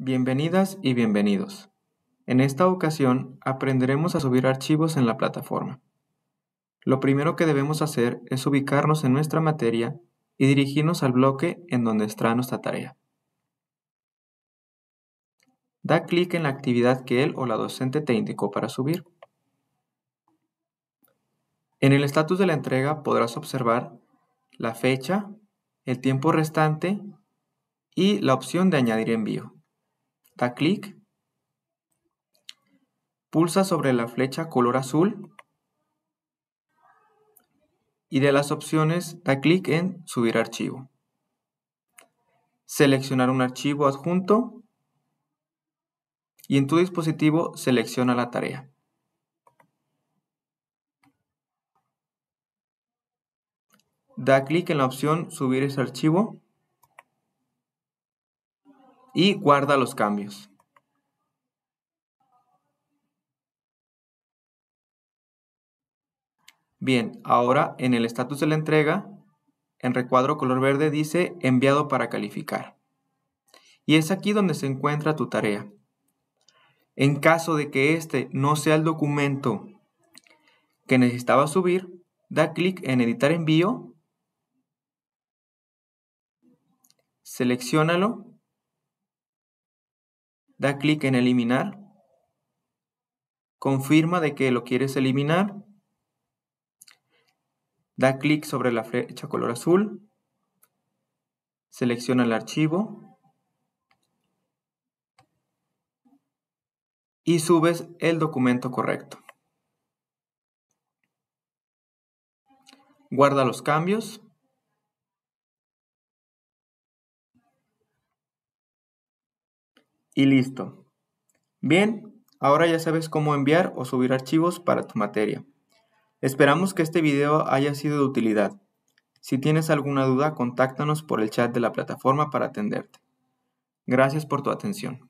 Bienvenidas y bienvenidos. En esta ocasión aprenderemos a subir archivos en la plataforma. Lo primero que debemos hacer es ubicarnos en nuestra materia y dirigirnos al bloque en donde está nuestra tarea. Da clic en la actividad que él o la docente te indicó para subir. En el estatus de la entrega podrás observar la fecha, el tiempo restante y la opción de añadir envío da clic, pulsa sobre la flecha color azul y de las opciones da clic en subir archivo. Seleccionar un archivo adjunto y en tu dispositivo selecciona la tarea. Da clic en la opción subir ese archivo y guarda los cambios. Bien, ahora en el estatus de la entrega, en recuadro color verde dice enviado para calificar. Y es aquí donde se encuentra tu tarea. En caso de que este no sea el documento que necesitaba subir, da clic en editar envío, seleccionalo da clic en eliminar, confirma de que lo quieres eliminar, da clic sobre la flecha color azul, selecciona el archivo y subes el documento correcto. Guarda los cambios. Y listo. Bien, ahora ya sabes cómo enviar o subir archivos para tu materia. Esperamos que este video haya sido de utilidad. Si tienes alguna duda, contáctanos por el chat de la plataforma para atenderte. Gracias por tu atención.